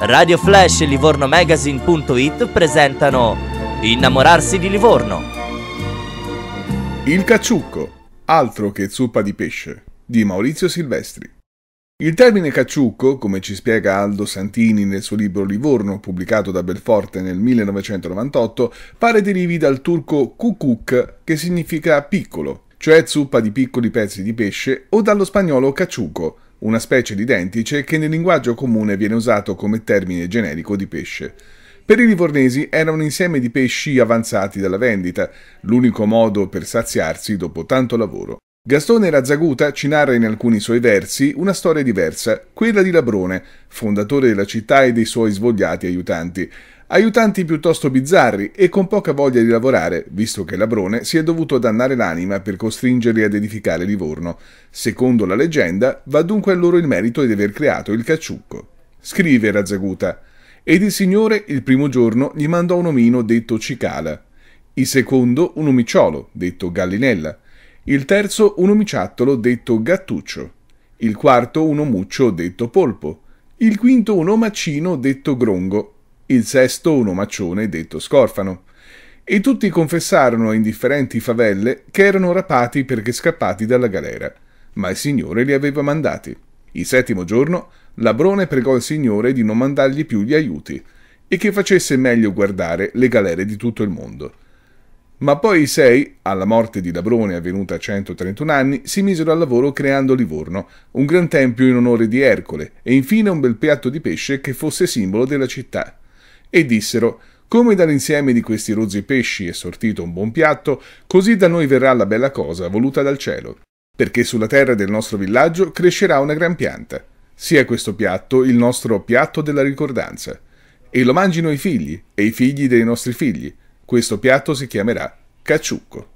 Radio Flash e Livorno Magazine.it presentano Innamorarsi di Livorno. Il cacciucco, altro che zuppa di pesce, di Maurizio Silvestri. Il termine cacciucco, come ci spiega Aldo Santini nel suo libro Livorno, pubblicato da Belforte nel 1998, pare derivi dal turco kukuk, che significa piccolo, cioè zuppa di piccoli pezzi di pesce, o dallo spagnolo cacciuco, una specie di dentice che nel linguaggio comune viene usato come termine generico di pesce. Per i livornesi era un insieme di pesci avanzati dalla vendita, l'unico modo per saziarsi dopo tanto lavoro. Gastone Razzaguta ci narra in alcuni suoi versi una storia diversa, quella di Labrone, fondatore della città e dei suoi svogliati aiutanti, aiutanti piuttosto bizzarri e con poca voglia di lavorare, visto che Labrone si è dovuto dannare l'anima per costringerli ad edificare Livorno. Secondo la leggenda, va dunque a loro il merito di aver creato il cacciucco. Scrive Razzaguta. Ed il signore il primo giorno gli mandò un omino detto cicala, il secondo un omicciolo detto gallinella, il terzo un omiciattolo detto gattuccio, il quarto un omuccio detto polpo, il quinto un omaccino detto grongo, il sesto un omaccione detto Scorfano. E tutti confessarono in differenti favelle che erano rapati perché scappati dalla galera, ma il Signore li aveva mandati. Il settimo giorno Labrone pregò il Signore di non mandargli più gli aiuti e che facesse meglio guardare le galere di tutto il mondo. Ma poi i sei, alla morte di Labrone avvenuta a 131 anni, si misero al lavoro creando Livorno, un gran tempio in onore di Ercole e infine un bel piatto di pesce che fosse simbolo della città e dissero come dall'insieme di questi rozzi pesci è sortito un buon piatto, così da noi verrà la bella cosa voluta dal cielo, perché sulla terra del nostro villaggio crescerà una gran pianta. Sia questo piatto il nostro piatto della ricordanza. E lo mangino i figli e i figli dei nostri figli. Questo piatto si chiamerà cacciucco.